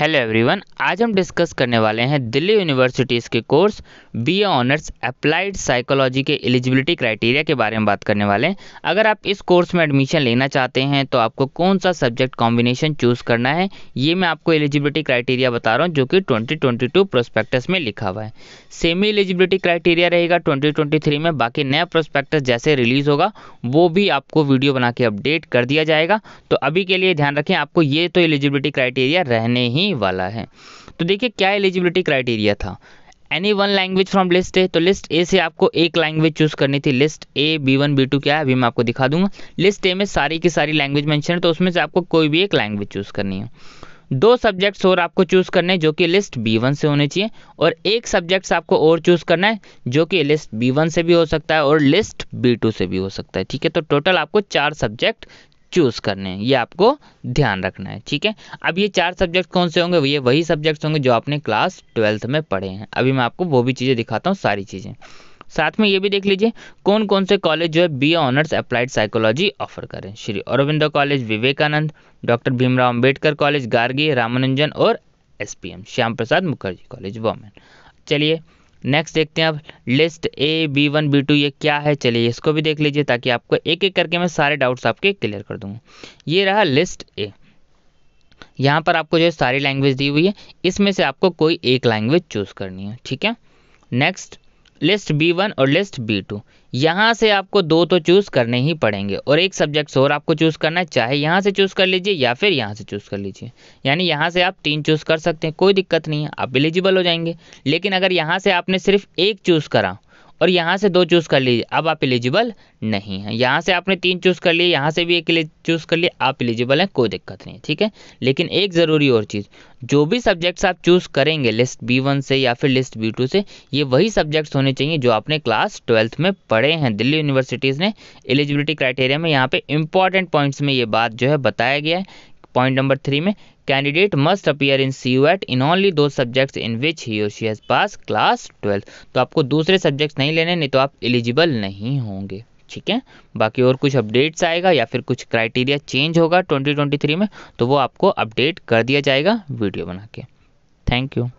hello everyone आज हम discuss करने वाले हैं दिल्ली यूनिवर्सिटीज़ के course BA honours applied psychology के एलिजिबिलिटी क्राइटेरिया के बारे में बात करने वाले हैं अगर आप इस कोर्स में एडमिशन लेना चाहते हैं तो आपको कौन सा सब्जेक्ट कॉम्बिनेशन चूज़ करना है ये मैं आपको एलिजिबिलिटी क्राइटेरिया बता रहा हूँ जो कि ट्वेंटी ट्वेंटी टू प्रोस्पेक्टस में लिखा हुआ है सेमी एलिजिबिलिटी क्राइटेरिया रहेगा ट्वेंटी ट्वेंटी थ्री में बाकी नया प्रोस्पेक्टस जैसे रिलीज होगा वो भी आपको वीडियो बना के अपडेट कर दिया जाएगा तो अभी के लिए ध्यान रखें आपको ये तो एलिजिबिलिटी क्राइटेरिया रहने ही ही वाला है तो देखिए क्या एलिजिबिलिटी क्राइटेरिया था any one language from list A तो लिस्ट ए से आपको एक लैंग्वेज चूज करनी थी list A B one B two क्या है अभी मैं आपको दिखा दूंगा लिस्ट ए में सारी की सारी लैंग्वेज मैंशन है तो उसमें से आपको कोई भी एक लैंग्वेज चूज करनी है दो सब्जेक्ट्स और आपको चूज करने हैं जो कि लिस्ट बी वन से होने चाहिए और एक सब्जेक्ट्स आपको और चूज करना है जो कि लिस्ट बी वन से भी हो सकता है और लिस्ट बी टू से भी हो सकता है ठीक है तो टोटल आपको चार सब्जेक्ट चूज करने हैं ये आपको ध्यान रखना है ठीक है अब ये चार सब्जेक्ट कौन से होंगे ये वही सब्जेक्ट्स होंगे जो आपने क्लास ट्वेल्थ में पढ़े हैं अभी मैं आपको वो भी चीज़ें दिखाता हूँ सारी चीज़ें साथ में ये भी देख लीजिए कौन कौन से कॉलेज जो है B honours applied psychology offer करें Shri Aurobindo college Vivekananda doctor Bhimrao Ambedkar college Gargi Ramanujan और S Shyam Prasad Mukherjee college women चलिए नेक्स्ट देखते हैं अब list A B one B two ये क्या है चलिए इसको भी देख लीजिए ताकि आपको एक एक करके मैं सारे डाउट्स आपके क्लियर कर दूंगा ये रहा लिस्ट ए यहाँ पर आपको जो है सारी लैंग्वेज दी हुई है इसमें से आपको कोई एक लैंग्वेज चूज़ करनी है ठीक है नेक्स्ट लिस्ट बी वन और लिस्ट बी टू यहाँ से आपको दो तो चूज़ करने ही पड़ेंगे और एक सब्जेक्ट्स और आपको चूज़ करना है चाहे यहाँ से चूज़ कर लीजिए या फिर यहाँ से चूज़ कर लीजिए यानी यहाँ से आप तीन चूज़ कर सकते हैं कोई दिक्कत नहीं है आप एलिजिबल हो जाएंगे लेकिन अगर यहाँ से आपने सिर्फ एक चूज़ करा और यहाँ से दो चूज़ कर लीजिए अब आप एलिजिबल नहीं हैं यहाँ से आपने तीन चूज़ कर लिए यहाँ से भी एक चूज़ कर लिए आप एलिजिबल हैं कोई दिक्कत नहीं ठीक है लेकिन एक ज़रूरी और चीज़ जो भी सब्जेक्ट्स आप चूज़ करेंगे लिस्ट बी वन से या फिर लिस्ट बी टू से ये वही सब्जेक्ट्स होने चाहिए जो आपने क्लास ट्वेल्थ में पढ़े हैं दिल्ली यूनिवर्सिटीज़ ने एलिजिबिलिटी क्राइटेरिया में यहाँ पर इंपॉर्टेंट पॉइंट्स में ये बात जो है बताया गया है पॉइंट नंबर थ्री में candidate must appear in C U E T in only दो subjects in which he or she has pass class twelfth तो आपको दूसरे सब्जेक्ट्स नहीं लेने नहीं तो आप एलिजिबल नहीं होंगे ठीक है बाकी और कुछ अपडेट्स आएगा या फिर कुछ क्राइटेरिया चेंज होगा 2023 में तो वो आपको अपडेट कर दिया जाएगा वीडियो बना के थैंक यू